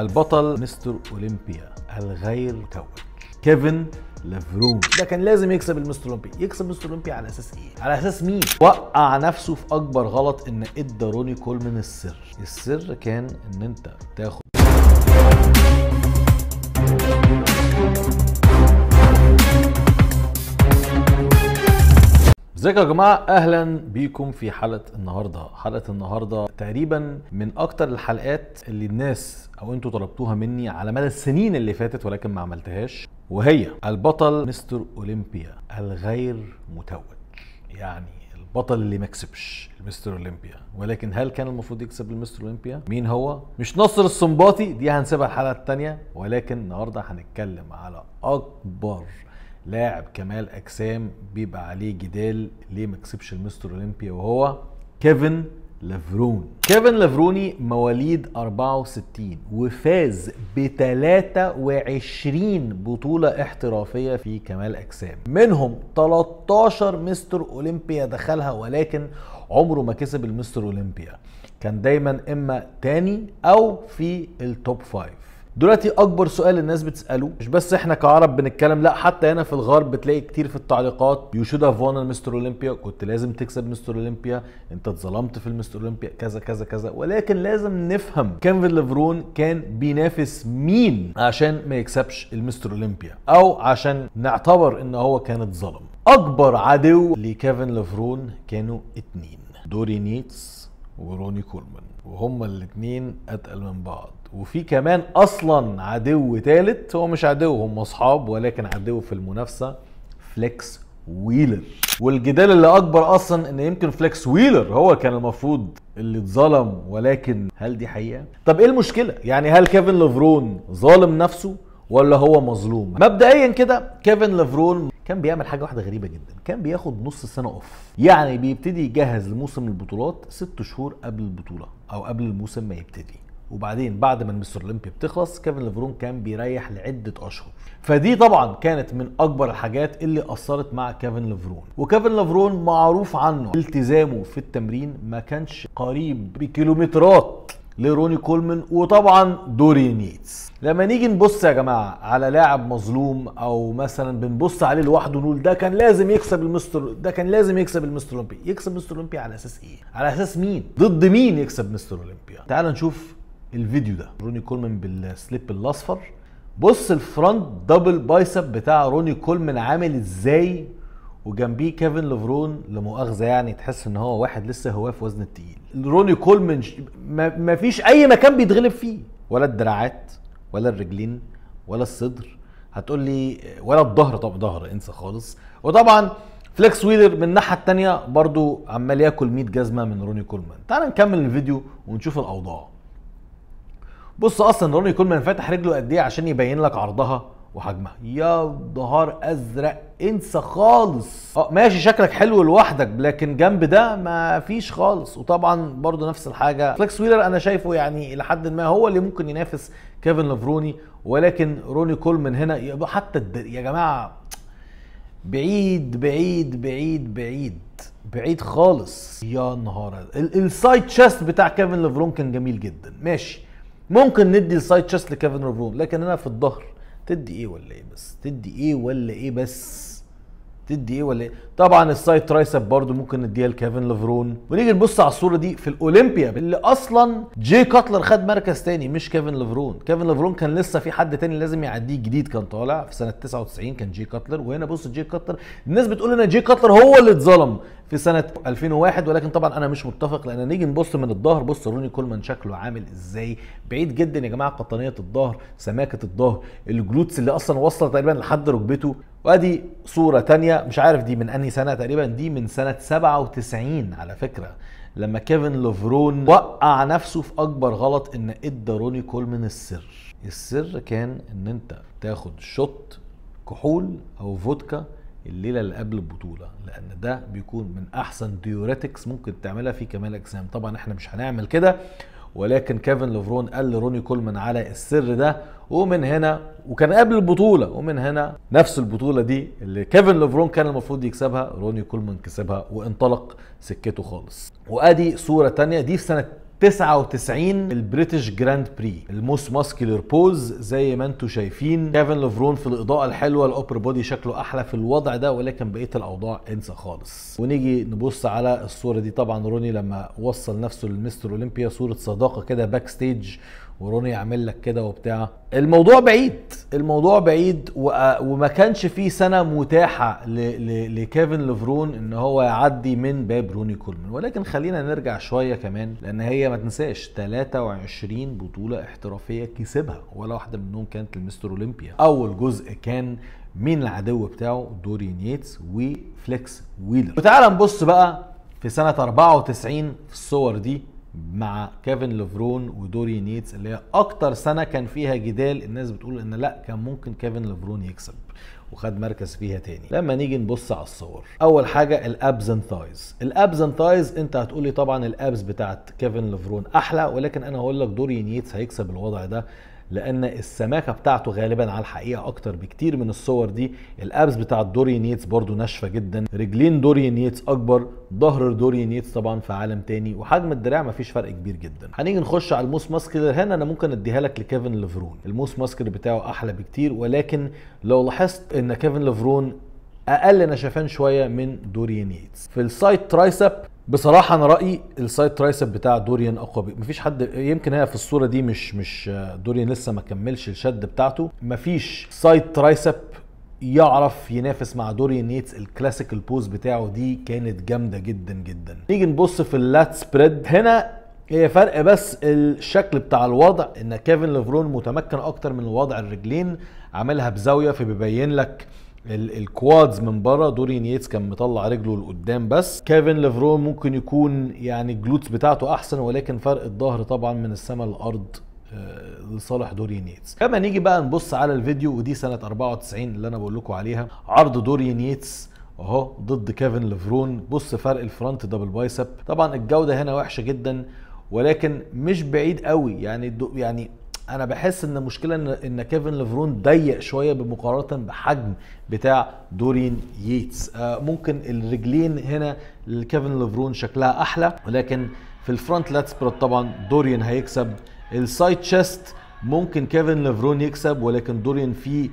البطل مستر اولمبيا الغير مكون كيفن لافروم ده كان لازم يكسب المستر اولمبيا يكسب مستر اولمبيا على اساس ايه على اساس مين وقع نفسه في اكبر غلط ان ادى روني كولمان السر السر كان ان انت تاخد ازيكم يا جماعه اهلا بيكم في حلقه النهارده حلقه النهارده تقريبا من اكتر الحلقات اللي الناس او انتوا طلبتوها مني على مدى السنين اللي فاتت ولكن ما عملتهاش وهي البطل مستر اولمبيا الغير متوج يعني البطل اللي ما كسبش المستر اولمبيا ولكن هل كان المفروض يكسب المستر اولمبيا مين هو مش نصر السنباطي دي هنسيبها الحلقه الثانيه ولكن النهارده هنتكلم على اكبر لاعب كمال اجسام بيبقى عليه جدال ليه ما كسبش المستر اولمبيا وهو كيفن لافرون كيفن لافروني مواليد 64 وفاز ب 23 بطولة احترافية في كمال أجسام منهم 13 مستر أولمبيا دخلها ولكن عمره ما كسب المستر أولمبيا كان دايما إما تاني أو في التوب 5 دلوقتي اكبر سؤال الناس بتساله مش بس احنا كعرب بنتكلم لا حتى هنا في الغرب بتلاقي كتير في التعليقات يو شود هاف وان مستر اولمبيا كنت لازم تكسب مستر اولمبيا انت اتظلمت في المستر اولمبيا كذا كذا كذا ولكن لازم نفهم كانفن ليفرون كان بينافس مين عشان ما يكسبش المستر اولمبيا او عشان نعتبر ان هو كان اتظلم اكبر عدو لكيفن ليفرون كانوا اتنين دوري نيتس وروني كولمان وهما الاثنين اتقل من بعض وفي كمان اصلا عدو تالت هو مش عدو هم اصحاب ولكن عدو في المنافسه فليكس ويلر والجدال اللي اكبر اصلا ان يمكن فليكس ويلر هو كان المفروض اللي اتظلم ولكن هل دي حقيقه طب ايه المشكله يعني هل كيفن لوفرون ظالم نفسه ولا هو مظلوم مبدئيا كده كيفن لافرون كان بيعمل حاجه واحده غريبه جدا كان بياخد نص السنه اوف يعني بيبتدي يجهز لموسم البطولات ست شهور قبل البطوله او قبل الموسم ما يبتدي وبعدين بعد ما المستر اولمبيا بتخلص كيفن لافرون كان بيريح لعده اشهر فدي طبعا كانت من اكبر الحاجات اللي اثرت مع كيفن لافرون وكيفن لافرون معروف عنه التزامه في التمرين ما كانش قريب بكيلومترات لروني كولمان وطبعا دوريان ييتس لما نيجي نبص يا جماعه على لاعب مظلوم او مثلا بنبص عليه لوحده نقول ده كان لازم يكسب المستر ده كان لازم يكسب المستر اولمبي يكسب مستر اولمبي على اساس ايه على اساس مين ضد مين يكسب مستر اولمبيا تعال نشوف الفيديو ده روني كولمان بالسليب الاصفر بص الفرونت دبل بايسب بتاع روني كولمان عامل ازاي وجنبيه كيفن لفرون لمؤاخذه يعني تحس ان هو واحد لسه هواه في وزن التقيل روني كولمان ما فيش اي مكان بيتغلب فيه ولا الدراعات ولا الرجلين ولا الصدر هتقول لي ولا الظهر طب ظهر انسى خالص وطبعا فليكس ويلر من الناحيه الثانيه برضو عمال ياكل 100 جزمه من روني كولمان تعال نكمل الفيديو ونشوف الاوضاع بص اصلا روني كولمان فاتح رجله قد ايه عشان يبين لك عرضها وحجمها يا ظهار ازرق انسى خالص اه ماشي شكلك حلو لوحدك لكن جنب ده ما فيش خالص وطبعا برضو نفس الحاجه فليكس ويلر انا شايفه يعني الى حد ما هو اللي ممكن ينافس كيفن لافروني ولكن روني كول من هنا حتى الدل... يا جماعه بعيد بعيد بعيد بعيد بعيد خالص يا نهار السايد تشيست بتاع كيفن لافرون كان جميل جدا ماشي ممكن ندي السايد تشيست لكيفن لافرون لكن هنا في الظهر تدي ايه ولا ايه بس تدي ايه ولا ايه بس تدي ايه ولا ايه طبعا السايد ترايسب برضو ممكن نديها لكيفن لافرون ونيجي نبص على الصوره دي في الاولمبيا اللي اصلا جي كاتلر خد مركز تاني مش كيفن لافرون كيفن لافرون كان لسه في حد تاني لازم يعديه جديد كان طالع في سنه 99 كان جي كاتلر وهنا بص جي كاتلر الناس بتقول ان جي كاتلر هو اللي اتظلم في سنه 2001 ولكن طبعا انا مش متفق لان نيجي نبص من الظهر بص روني كولمان شكله عامل ازاي بعيد جدا يا جماعه قطنيه الظهر سماكه الظهر الجلوتس اللي اصلا واصله تقريبا لحد ركبته وادي صورة تانية مش عارف دي من انهي سنة تقريبا دي من سنة 97 على فكرة لما كيفن لوفرون وقع نفسه في اكبر غلط ان ادى روني كولمان السر السر كان ان انت تاخد شوت كحول او فودكا الليله اللي قبل البطوله لان ده بيكون من احسن ديوريتكس ممكن تعملها في كمال اجسام طبعا احنا مش هنعمل كده ولكن كيفن ليفرون قال لروني كولمان على السر ده ومن هنا وكان قبل البطولة ومن هنا نفس البطولة دي اللي كيفن ليفرون كان المفروض يكسبها روني كولمان كسبها وانطلق سكته خالص وادي صورة تانية دي في سنة 99 البريتش جراند بري الموس ماسكيلر بوز زي ما انتم شايفين كيفن لفرون في الاضاءه الحلوه الاوبر بودي شكله احلى في الوضع ده ولكن بقيه الاوضاع انسى خالص ونيجي نبص على الصوره دي طبعا روني لما وصل نفسه للمستر اولمبيا صوره صداقه كده باك ستيج وروني يعمل لك كده وبتاع الموضوع بعيد الموضوع بعيد وما كانش فيه سنه متاحه لكيفن لفرون ان هو يعدي من باب روني كولمان ولكن خلينا نرجع شويه كمان لان هي ما تنساش 23 بطوله احترافيه كسبها ولا واحده منهم كانت المستر اولمبيا اول جزء كان مين العدو بتاعه دوري ييتس وفليكس ويلر وتعال نبص بقى في سنه 94 في الصور دي مع كيفن ليفرون ودوري نيتس اللي هي اكتر سنه كان فيها جدال الناس بتقول ان لا كان ممكن كيفن ليفرون يكسب وخد مركز فيها تاني لما نيجي نبص على الصور اول حاجه الابز اند ثايز الابز اند ثايز انت هتقول لي طبعا الابز بتاعت كيفن ليفرون احلى ولكن انا هقول لك دوري نيتس هيكسب الوضع ده لان السماكه بتاعته غالبا على الحقيقه اكتر بكتير من الصور دي الابس بتاعت دوري نيتس برضو ناشفه جدا رجلين دوري نيتس اكبر ظهر دوري نيتس طبعا في عالم تاني وحجم الدراع مفيش فرق كبير جدا هنيجي نخش على الموس ماسكلر هنا انا ممكن اديها لك لكيفن ليفرون الموس ماسكلر بتاعه احلى بكتير ولكن لو لاحظت ان كيفن ليفرون اقل نشفان شويه من دوري نيتس في السايد ترايسب بصراحه انا رايي السايد ترايسب بتاع دوريان اقوى مفيش حد يمكن هي في الصوره دي مش مش آه، دوريان لسه ما كملش الشد بتاعته مفيش سايد ترايسب يعرف ينافس مع دوريان نيتس الكلاسيك البوز بتاعه دي كانت جامده جدا جدا نيجي نبص في اللات سبريد هنا هي فرق بس الشكل بتاع الوضع ان كيفن ليفرون متمكن اكتر من وضع الرجلين عاملها بزاويه فبيبين لك الكوادز من بره دورين ييتس كان مطلع رجله لقدام بس كيفن ليفرون ممكن يكون يعني الجلوتس بتاعته احسن ولكن فرق الظهر طبعا من السماء للارض آه، لصالح دوري ييتس كما نيجي بقى نبص على الفيديو ودي سنه 94 اللي انا بقول لكم عليها عرض دوري ييتس اهو ضد كيفن ليفرون بص فرق الفرونت دبل بايسب طبعا الجوده هنا وحشه جدا ولكن مش بعيد قوي يعني يعني انا بحس ان المشكله ان ان كيفن ليفرون ضيق شويه بمقارنه بحجم بتاع دورين ييتس آه، ممكن الرجلين هنا لكيفن ليفرون شكلها احلى ولكن في الفرونت لات سبريد طبعا دورين هيكسب السايد تشيست ممكن كيفن ليفرون يكسب ولكن دوريان فيه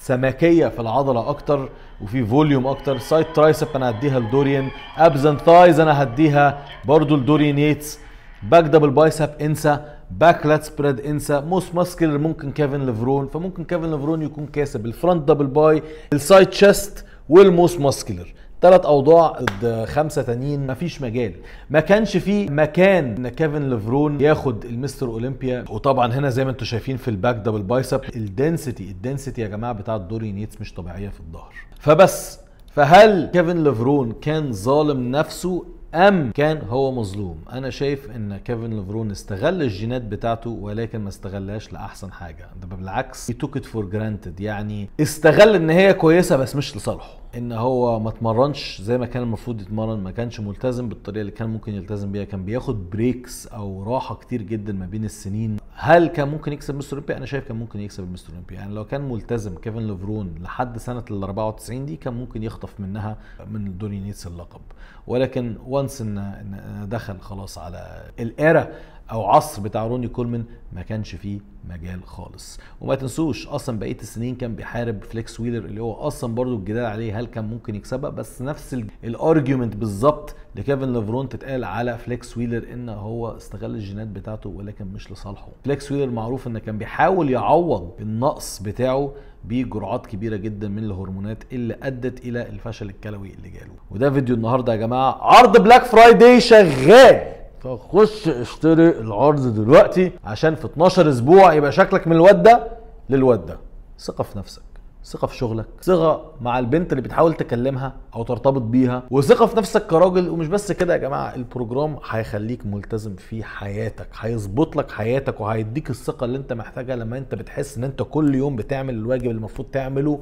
سماكيه في العضله اكتر وفي فوليوم اكتر سايد ترايسب انا هديها لدوريان ابزن ثايز انا هديها برضو لدوريان ييتس باك دبل بايسب انسى باك لات سبريد انسى موست ماسكلر ممكن كيفن ليفرون فممكن كيفن ليفرون يكون كاسب الفرونت دبل باي السايد تشيست والموست ماسكلر ثلاث اوضاع ضد خمسه تانيين مفيش مجال ما كانش في مكان ان كيفن ليفرون ياخد المستر اولمبيا وطبعا هنا زي ما انتم شايفين في الباك دبل بايسب الدنسيتي الدنسيتي يا جماعه بتاعت دوري نيتس مش طبيعيه في الظهر فبس فهل كيفن ليفرون كان ظالم نفسه ام كان هو مظلوم انا شايف ان كيفن لفرون استغل الجينات بتاعته ولكن ما استغلهاش لاحسن حاجه ده بالعكس he took it for granted يعني استغل ان هي كويسه بس مش لصالحه ان هو ما اتمرنش زي ما كان المفروض يتمرن ما كانش ملتزم بالطريقه اللي كان ممكن يلتزم بيها كان بياخد بريكس او راحه كتير جدا ما بين السنين هل كان ممكن يكسب مستر اولمبيا انا شايف كان ممكن يكسب المستر اولمبيا يعني لو كان ملتزم كيفن لوفرون لحد سنه ال 94 دي كان ممكن يخطف منها من دوري نيتس اللقب ولكن وانس ان دخل خلاص على الايرا او عصر بتاع روني كولمان ما كانش فيه مجال خالص وما تنسوش اصلا بقيه السنين كان بيحارب فليكس ويلر اللي هو اصلا برضو الجدال عليه هل كان ممكن يكسبها بس نفس الارجيومنت بالظبط لكيفن ليفرون تتقال على فليكس ويلر ان هو استغل الجينات بتاعته ولكن مش لصالحه فليكس ويلر معروف ان كان بيحاول يعوض النقص بتاعه بجرعات كبيره جدا من الهرمونات اللي ادت الى الفشل الكلوي اللي جاله وده فيديو النهارده يا جماعه عرض بلاك فرايداي شغال فخش اشتري العرض دلوقتي عشان في 12 اسبوع يبقى شكلك من الواد ده للواد ده ثقه في نفسك ثقه في شغلك ثقه مع البنت اللي بتحاول تكلمها او ترتبط بيها وثقه في نفسك كراجل ومش بس كده يا جماعه البروجرام هيخليك ملتزم في حياتك هيظبط لك حياتك وهيديك الثقه اللي انت محتاجها لما انت بتحس ان انت كل يوم بتعمل الواجب اللي المفروض تعمله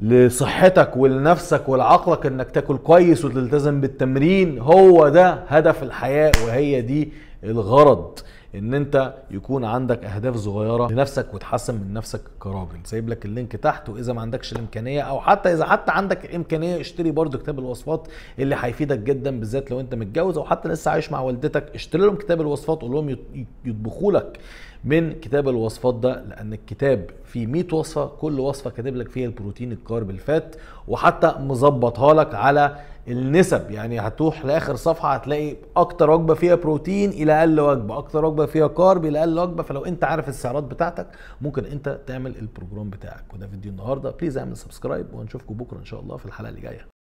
لصحتك ولنفسك ولعقلك انك تاكل كويس وتلتزم بالتمرين هو ده هدف الحياه وهي دي الغرض ان انت يكون عندك اهداف صغيره لنفسك وتحسن من نفسك كراجل سايب لك اللينك تحت واذا ما عندكش الامكانيه او حتى اذا حتى عندك الامكانيه اشتري برضو كتاب الوصفات اللي هيفيدك جدا بالذات لو انت متجوز او حتى لسه عايش مع والدتك اشتري لهم كتاب الوصفات قول لهم يطبخوا لك من كتاب الوصفات ده لان الكتاب فيه 100 وصفه كل وصفه كاتب لك فيها البروتين الكارب الفات وحتى مظبطها لك على النسب يعني هتروح لاخر صفحه هتلاقي اكتر وجبه فيها بروتين الى اقل وجبه اكتر وجبه فيها كارب الى اقل وجبه فلو انت عارف السعرات بتاعتك ممكن انت تعمل البروجرام بتاعك وده فيديو النهارده بليز اعمل سبسكرايب ونشوفكم بكره ان شاء الله في الحلقه اللي جايه